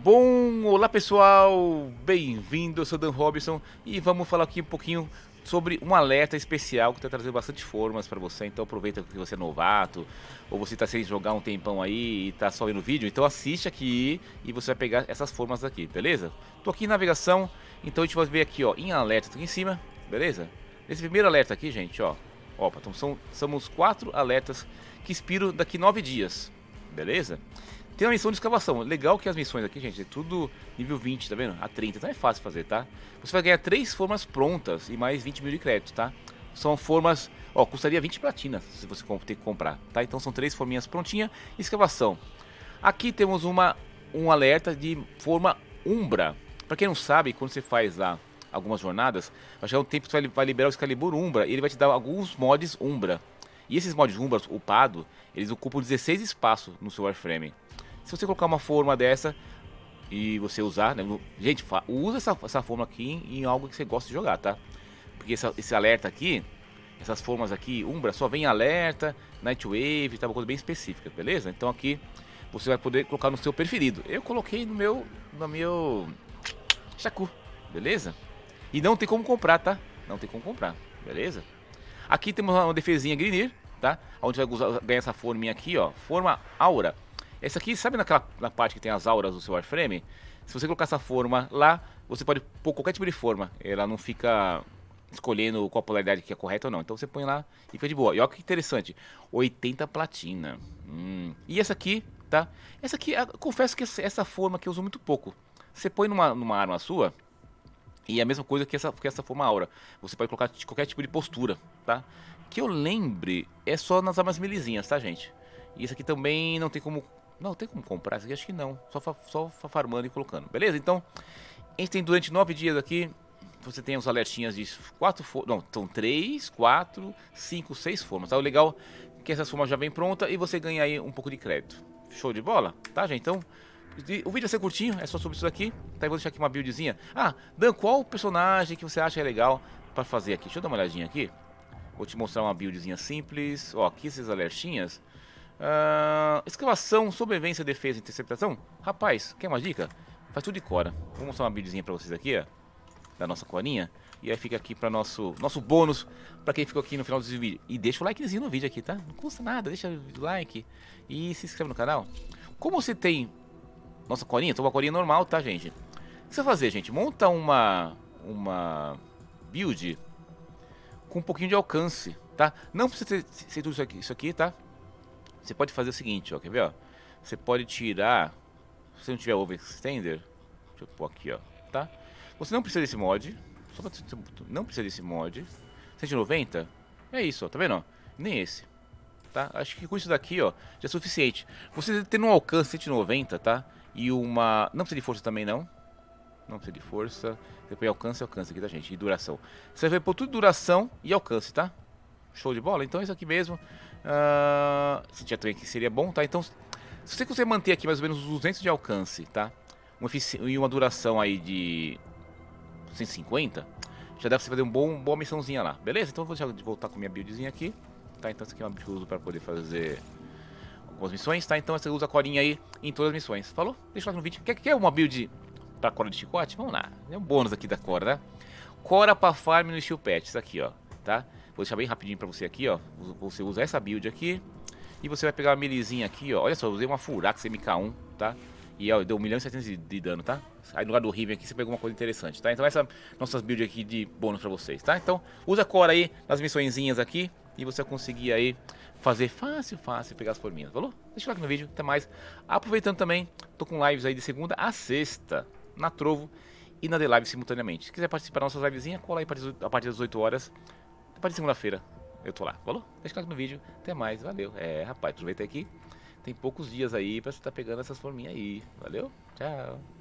Bom, olá pessoal, bem-vindo, eu sou Dan Robson e vamos falar aqui um pouquinho sobre um alerta especial que está trazendo bastante formas para você, então aproveita que você é novato ou você está sem jogar um tempão aí e está só vendo vídeo, então assiste aqui e você vai pegar essas formas aqui, beleza? Estou aqui em navegação, então a gente vai ver aqui ó, em alerta aqui em cima, beleza? Esse primeiro alerta aqui, gente, ó, opa, então são, são os quatro alertas que expiram daqui nove dias, beleza? Tem uma missão de escavação. Legal que as missões aqui, gente, é tudo nível 20, tá vendo? A 30, então é fácil fazer, tá? Você vai ganhar três formas prontas e mais 20 mil de créditos, tá? São formas, ó, custaria 20 platinas se você ter que comprar, tá? Então são três forminhas prontinhas escavação. Aqui temos uma, um alerta de forma umbra. Pra quem não sabe, quando você faz lá algumas jornadas, vai chegar é um tempo que você vai, vai liberar o Excalibur Umbra e ele vai te dar alguns mods Umbra. E esses mods Umbra upado, eles ocupam 16 espaços no seu Warframe. Se você colocar uma forma dessa e você usar, né? Gente, usa essa, essa forma aqui em, algo que você gosta de jogar, tá? Porque essa, esse alerta aqui, essas formas aqui, Umbra, só vem alerta, Nightwave, tá? Uma coisa bem específica, beleza? Então aqui você vai poder colocar no seu preferido. Eu coloquei no meu, no meu Shaku, beleza? E não tem como comprar, tá? Não tem como comprar, beleza? Aqui temos uma defesinha Grinir, tá? Onde vai usar, ganhar essa forminha aqui, ó. Forma Aura. Essa aqui, sabe naquela na parte que tem as auras do seu wireframe? Se você colocar essa forma lá, você pode pôr qualquer tipo de forma. Ela não fica escolhendo qual polaridade que é correta ou não. Então você põe lá e fica de boa. E olha que interessante, 80 platina. Hum. E essa aqui, tá? Essa aqui, confesso que essa forma que eu uso muito pouco. Você põe numa, numa arma sua, e é a mesma coisa que essa, que essa forma aura. Você pode colocar qualquer tipo de postura, tá? Que eu lembre, é só nas armas milizinhas, tá, gente? E isso aqui também não tem como não, tem como comprar isso aqui? Acho que não. Só, só farmando e colocando. Beleza? Então, a gente tem durante nove dias aqui. Você tem os alertinhas de quatro formas. Não, são três, quatro, cinco, seis formas. Tá? O legal é que essas formas já vem pronta e você ganha aí um pouco de crédito. Show de bola? Tá, gente? Então, o vídeo vai ser curtinho, é só sobre isso daqui. Tá, eu vou deixar aqui uma buildzinha. Ah, Dan, qual personagem que você acha é legal pra fazer aqui? Deixa eu dar uma olhadinha aqui. Vou te mostrar uma buildzinha simples. Ó, aqui esses alertinhas. Uh, ah, escavação, sobrevivência, defesa, interceptação. Rapaz, quer uma dica? Faz tudo de cora. Vou mostrar uma buildzinha pra vocês aqui, ó. Da nossa corinha. E aí fica aqui pra nosso, nosso bônus, pra quem ficou aqui no final do vídeo. E deixa o likezinho no vídeo aqui, tá? Não custa nada, deixa o like. E se inscreve no canal. Como você tem nossa corinha, toma uma corinha normal, tá, gente? O que você vai fazer, gente? Monta uma, uma build com um pouquinho de alcance, tá? Não precisa ser tudo isso aqui, isso aqui, tá? Você pode fazer o seguinte, ó, quer ver, ó? Você pode tirar, se não tiver overextender, deixa eu pôr aqui, ó, tá? Você não precisa desse mod, só pra, não precisa desse mod. 190, é isso, ó, tá vendo, ó? Nem esse, tá? Acho que com isso daqui, ó, já é suficiente. Você tendo um alcance 190, tá? E uma... não precisa de força também, não. Não precisa de força. Depois alcance alcance aqui, tá, gente? E duração. Você vai pôr tudo duração e alcance, tá? Show de bola? Então é isso aqui mesmo. Uh, tinha também aqui seria bom, tá? Então, se você quiser manter aqui mais ou menos 200 de alcance, tá? Uma e uma duração aí de 150, já dá pra você fazer uma bom, boa missãozinha lá. Beleza? Então eu vou deixar de voltar com minha buildzinha aqui. Tá? Então isso aqui é uma build que eu uso pra poder fazer algumas missões, tá? Então você usa a corinha aí em todas as missões. Falou? Deixa lá no vídeo. Quer, quer uma build pra Cora de Chicote? Vamos lá. É um bônus aqui da Cora, né? Cora pra farm no Steel isso aqui, ó. Tá? Vou deixar bem rapidinho para você aqui, ó. Você usa essa build aqui. E você vai pegar uma melezinha aqui, ó. Olha só, eu usei uma Furax MK1, tá? E ó, deu 1 milhão e 700 de dano, tá? Aí no lugar do Riven aqui você pegou uma coisa interessante, tá? Então essa nossas builds aqui de bônus pra vocês, tá? Então usa Cora aí nas missõezinhas aqui e você vai conseguir aí fazer fácil, fácil pegar as forminhas, falou? Deixa o like no vídeo, até mais. Aproveitando também, tô com lives aí de segunda a sexta na Trovo e na The Live simultaneamente. Se quiser participar da nossa livezinha, cola aí a partir das 8 horas até para segunda-feira eu tô lá. Falou? Deixa claro no vídeo. Até mais, valeu. É, rapaz, aproveita aqui. Tem poucos dias aí pra você estar tá pegando essas forminhas aí. Valeu? Tchau.